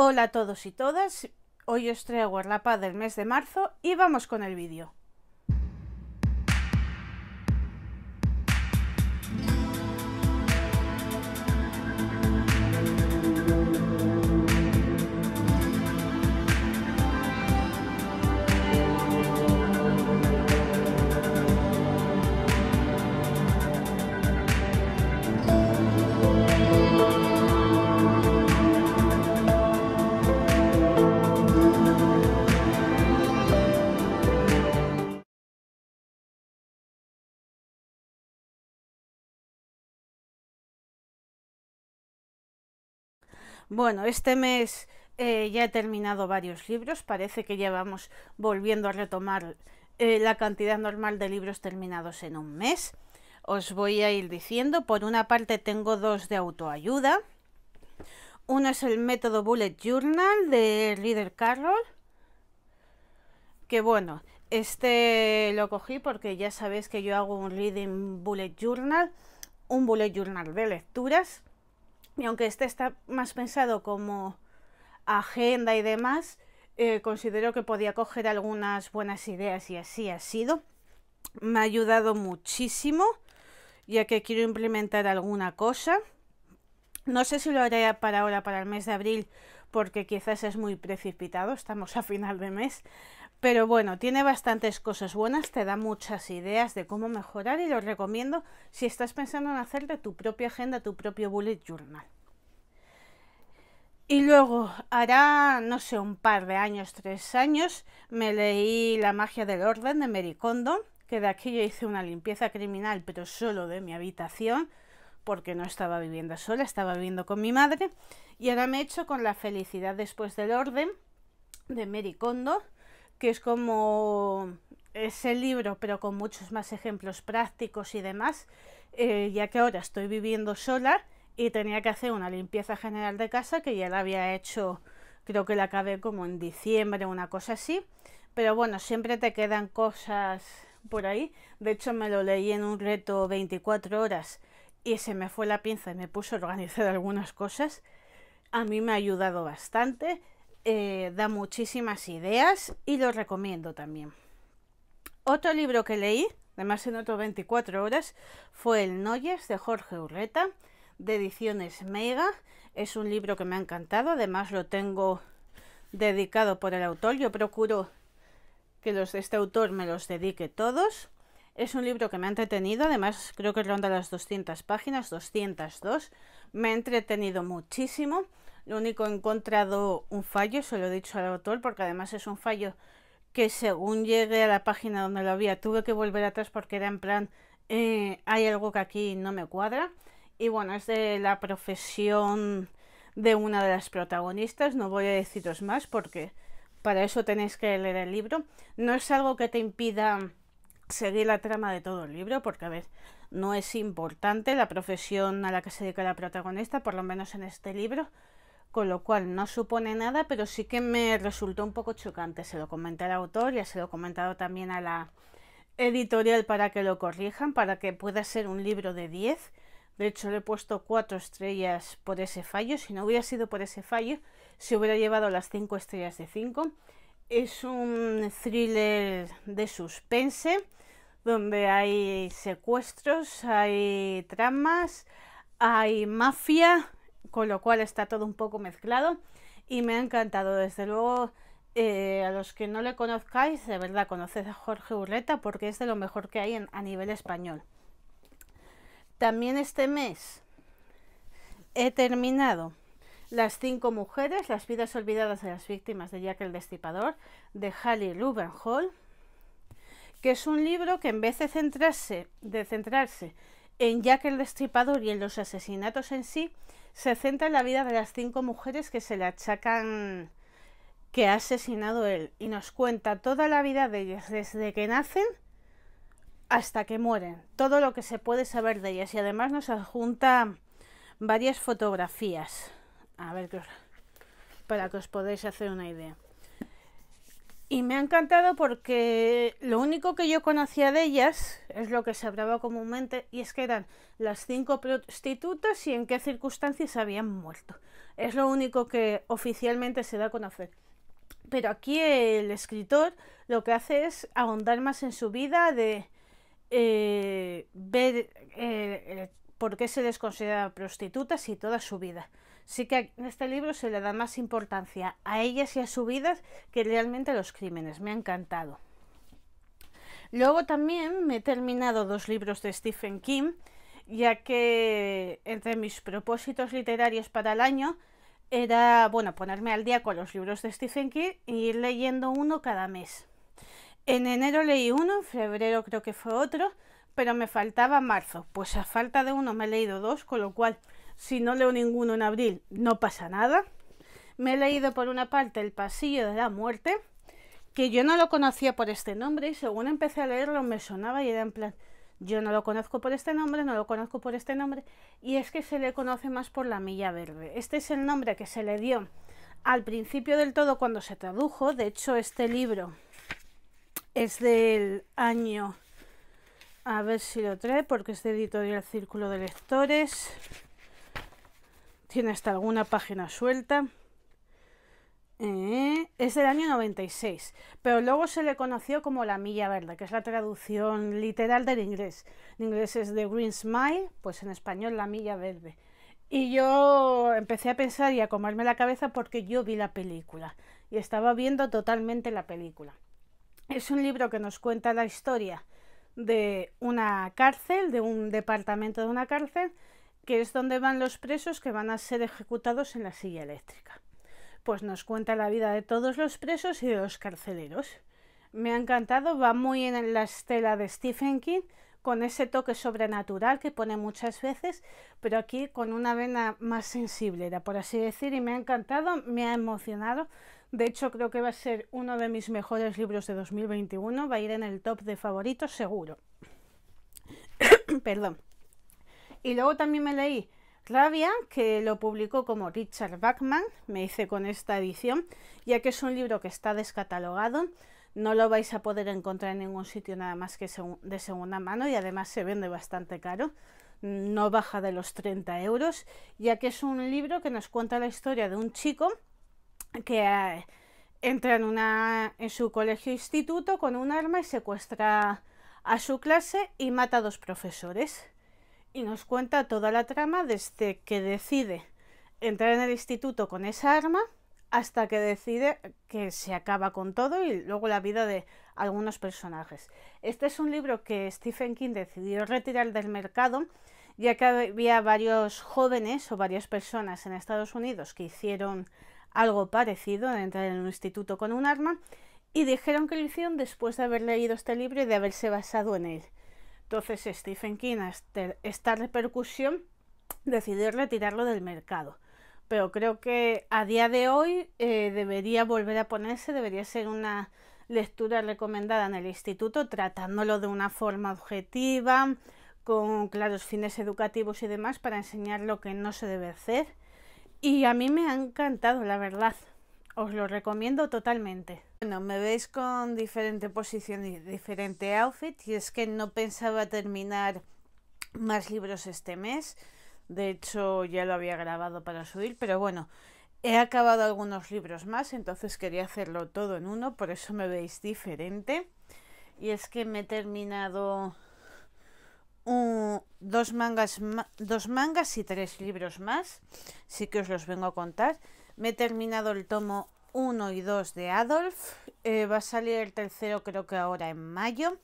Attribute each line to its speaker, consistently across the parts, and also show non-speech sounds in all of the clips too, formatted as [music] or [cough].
Speaker 1: Hola a todos y todas, hoy os traigo la paz del mes de marzo y vamos con el vídeo. Bueno, este mes eh, ya he terminado varios libros, parece que ya vamos volviendo a retomar eh, la cantidad normal de libros terminados en un mes. Os voy a ir diciendo, por una parte tengo dos de autoayuda. Uno es el método Bullet Journal de Reader Carroll, que bueno, este lo cogí porque ya sabéis que yo hago un reading bullet journal, un bullet journal de lecturas y aunque este está más pensado como agenda y demás, eh, considero que podía coger algunas buenas ideas y así ha sido. Me ha ayudado muchísimo, ya que quiero implementar alguna cosa. No sé si lo haré para ahora, para el mes de abril, porque quizás es muy precipitado, estamos a final de mes, pero bueno, tiene bastantes cosas buenas, te da muchas ideas de cómo mejorar y lo recomiendo si estás pensando en hacer de tu propia agenda, tu propio bullet journal. Y luego, hará, no sé, un par de años, tres años, me leí La magia del orden de Mericondo, que de aquí yo hice una limpieza criminal, pero solo de mi habitación, porque no estaba viviendo sola, estaba viviendo con mi madre. Y ahora me he hecho con La felicidad después del orden de mericondo que es como ese libro, pero con muchos más ejemplos prácticos y demás, eh, ya que ahora estoy viviendo sola y tenía que hacer una limpieza general de casa que ya la había hecho, creo que la acabé como en diciembre, una cosa así. Pero bueno, siempre te quedan cosas por ahí. De hecho, me lo leí en un reto 24 horas y se me fue la pinza y me puso a organizar [laughs] algunas cosas. A mí me ha ayudado bastante. Eh, da muchísimas ideas y lo recomiendo también. Otro libro que leí, además en otro 24 horas, fue El Noyes de Jorge Urreta, de Ediciones Mega. Es un libro que me ha encantado, además lo tengo dedicado por el autor. Yo procuro que los de este autor me los dedique todos. Es un libro que me ha entretenido, además creo que ronda las 200 páginas, 202. Me ha entretenido muchísimo. Lo único he encontrado un fallo, se lo he dicho al autor, porque además es un fallo que según llegué a la página donde lo había, tuve que volver atrás porque era en plan, eh, hay algo que aquí no me cuadra. Y bueno, es de la profesión de una de las protagonistas, no voy a deciros más porque para eso tenéis que leer el libro. No es algo que te impida seguir la trama de todo el libro, porque a ver, no es importante la profesión a la que se dedica la protagonista, por lo menos en este libro, con lo cual no supone nada, pero sí que me resultó un poco chocante. Se lo comenté al autor, ya se lo he comentado también a la editorial para que lo corrijan, para que pueda ser un libro de 10. De hecho, le he puesto 4 estrellas por ese fallo. Si no hubiera sido por ese fallo, se hubiera llevado las 5 estrellas de 5. Es un thriller de suspense, donde hay secuestros, hay tramas, hay mafia, con lo cual está todo un poco mezclado y me ha encantado. Desde luego, eh, a los que no le conozcáis, de verdad, conoced a Jorge Urreta porque es de lo mejor que hay a nivel español. También este mes he terminado Las cinco mujeres, las vidas olvidadas de las víctimas de Jack el Destipador, de Hallie Rubenhall, que es un libro que en vez de centrarse, de centrarse en Jack el Destripador y en los asesinatos en sí, se centra en la vida de las cinco mujeres que se le achacan que ha asesinado él y nos cuenta toda la vida de ellas desde que nacen hasta que mueren, todo lo que se puede saber de ellas y además nos adjunta varias fotografías. A ver, para que os podáis hacer una idea. Y me ha encantado porque lo único que yo conocía de ellas es lo que se hablaba comúnmente y es que eran las cinco prostitutas y en qué circunstancias habían muerto. Es lo único que oficialmente se da a conocer. Pero aquí el escritor lo que hace es ahondar más en su vida de eh, ver eh, eh, por qué se les considera prostitutas y toda su vida sí que en este libro se le da más importancia a ellas y a su vida que realmente a los crímenes. Me ha encantado. Luego también me he terminado dos libros de Stephen King, ya que entre mis propósitos literarios para el año era, bueno, ponerme al día con los libros de Stephen King y ir leyendo uno cada mes. En enero leí uno, en febrero creo que fue otro, pero me faltaba marzo. Pues a falta de uno me he leído dos, con lo cual si no leo ninguno en abril, no pasa nada. Me he leído por una parte El Pasillo de la Muerte, que yo no lo conocía por este nombre y según empecé a leerlo me sonaba y era en plan, yo no lo conozco por este nombre, no lo conozco por este nombre, y es que se le conoce más por la milla verde. Este es el nombre que se le dio al principio del todo cuando se tradujo, de hecho este libro es del año, a ver si lo trae, porque es de Editorial Círculo de Lectores. Tiene hasta alguna página suelta. Eh, es del año 96, pero luego se le conoció como la milla verde, que es la traducción literal del inglés. En inglés es The Green Smile, pues en español la milla verde. Y yo empecé a pensar y a comerme la cabeza porque yo vi la película y estaba viendo totalmente la película. Es un libro que nos cuenta la historia de una cárcel, de un departamento de una cárcel, que es donde van los presos que van a ser ejecutados en la silla eléctrica. Pues nos cuenta la vida de todos los presos y de los carceleros. Me ha encantado, va muy en la estela de Stephen King, con ese toque sobrenatural que pone muchas veces, pero aquí con una vena más sensible, era por así decir, y me ha encantado, me ha emocionado. De hecho, creo que va a ser uno de mis mejores libros de 2021, va a ir en el top de favoritos seguro. [coughs] Perdón. Y luego también me leí Rabia, que lo publicó como Richard Bachman, me hice con esta edición, ya que es un libro que está descatalogado, no lo vais a poder encontrar en ningún sitio nada más que de segunda mano y además se vende bastante caro, no baja de los 30 euros, ya que es un libro que nos cuenta la historia de un chico que eh, entra en, una, en su colegio instituto con un arma y secuestra a su clase y mata a dos profesores y nos cuenta toda la trama desde que decide entrar en el instituto con esa arma hasta que decide que se acaba con todo y luego la vida de algunos personajes. Este es un libro que Stephen King decidió retirar del mercado ya que había varios jóvenes o varias personas en Estados Unidos que hicieron algo parecido, entrar en un instituto con un arma, y dijeron que lo hicieron después de haber leído este libro y de haberse basado en él. Entonces Stephen King, este, esta repercusión, decidió retirarlo del mercado. Pero creo que a día de hoy eh, debería volver a ponerse, debería ser una lectura recomendada en el instituto, tratándolo de una forma objetiva, con claros fines educativos y demás, para enseñar lo que no se debe hacer. Y a mí me ha encantado, la verdad os lo recomiendo totalmente. Bueno, me veis con diferente posición y diferente outfit y es que no pensaba terminar más libros este mes. De hecho, ya lo había grabado para subir, pero bueno, he acabado algunos libros más, entonces quería hacerlo todo en uno, por eso me veis diferente. Y es que me he terminado un, dos, mangas, dos mangas y tres libros más, sí que os los vengo a contar. Me he terminado el tomo 1 y 2 de Adolf. Eh, va a salir el tercero creo que ahora en mayo.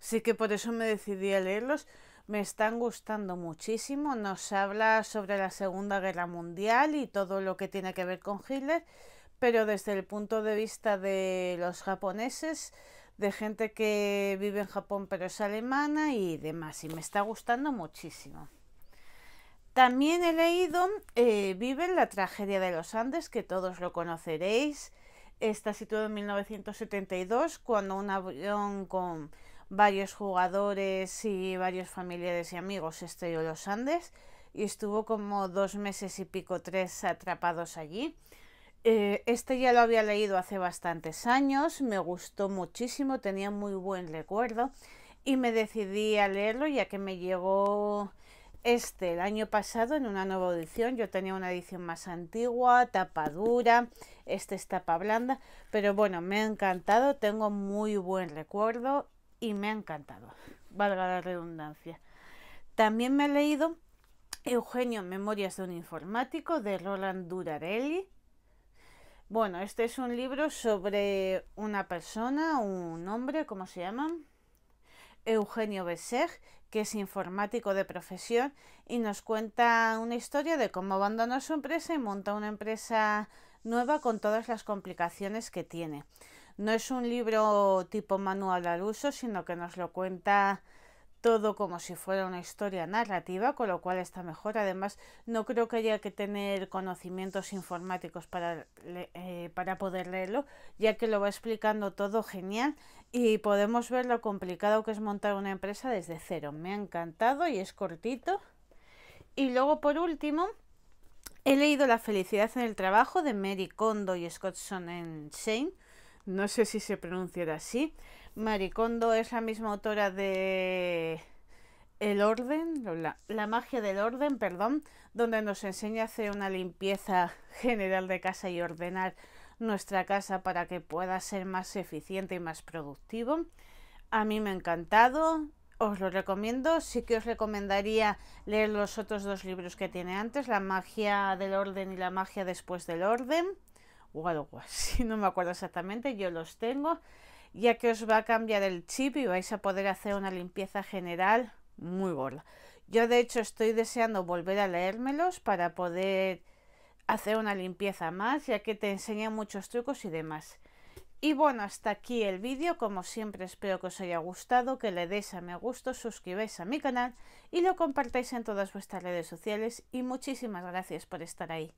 Speaker 1: Así que por eso me decidí a leerlos. Me están gustando muchísimo. Nos habla sobre la Segunda Guerra Mundial y todo lo que tiene que ver con Hitler, pero desde el punto de vista de los japoneses, de gente que vive en Japón pero es alemana y demás. Y me está gustando muchísimo. También he leído eh, Vive la tragedia de los Andes, que todos lo conoceréis. Está situado en 1972, cuando un avión con varios jugadores y varios familiares y amigos estrelló los Andes y estuvo como dos meses y pico, tres atrapados allí. Eh, este ya lo había leído hace bastantes años, me gustó muchísimo, tenía muy buen recuerdo y me decidí a leerlo ya que me llegó este el año pasado en una nueva edición. Yo tenía una edición más antigua, tapa dura, este es tapa blanda, pero bueno, me ha encantado, tengo muy buen recuerdo y me ha encantado, valga la redundancia. También me he leído Eugenio, Memorias de un informático de Roland Durarelli. Bueno, este es un libro sobre una persona, un hombre, ¿cómo se llama? Eugenio Beseg, que es informático de profesión y nos cuenta una historia de cómo abandonó su empresa y monta una empresa nueva con todas las complicaciones que tiene. No es un libro tipo manual al uso, sino que nos lo cuenta todo como si fuera una historia narrativa, con lo cual está mejor. Además, no creo que haya que tener conocimientos informáticos para, eh, para poder leerlo, ya que lo va explicando todo genial y podemos ver lo complicado que es montar una empresa desde cero. Me ha encantado y es cortito. Y luego, por último, he leído La felicidad en el trabajo de Mary Kondo y Scottson en Shane. No sé si se pronunciará así Maricondo es la misma autora de El Orden, la, magia del orden, perdón, donde nos enseña a hacer una limpieza general de casa y ordenar nuestra casa para que pueda ser más eficiente y más productivo. A mí me ha encantado, os lo recomiendo. Sí que os recomendaría leer los otros dos libros que tiene antes, La magia del orden y La magia después del orden, o algo así, [laughs] no me acuerdo exactamente, yo los tengo ya que os va a cambiar el chip y vais a poder hacer una limpieza general muy buena. Yo de hecho estoy deseando volver a leérmelos para poder hacer una limpieza más, ya que te enseña muchos trucos y demás. Y bueno, hasta aquí el vídeo, como siempre espero que os haya gustado, que le deis a me gusto, suscribáis a mi canal y lo compartáis en todas vuestras redes sociales y muchísimas gracias por estar ahí.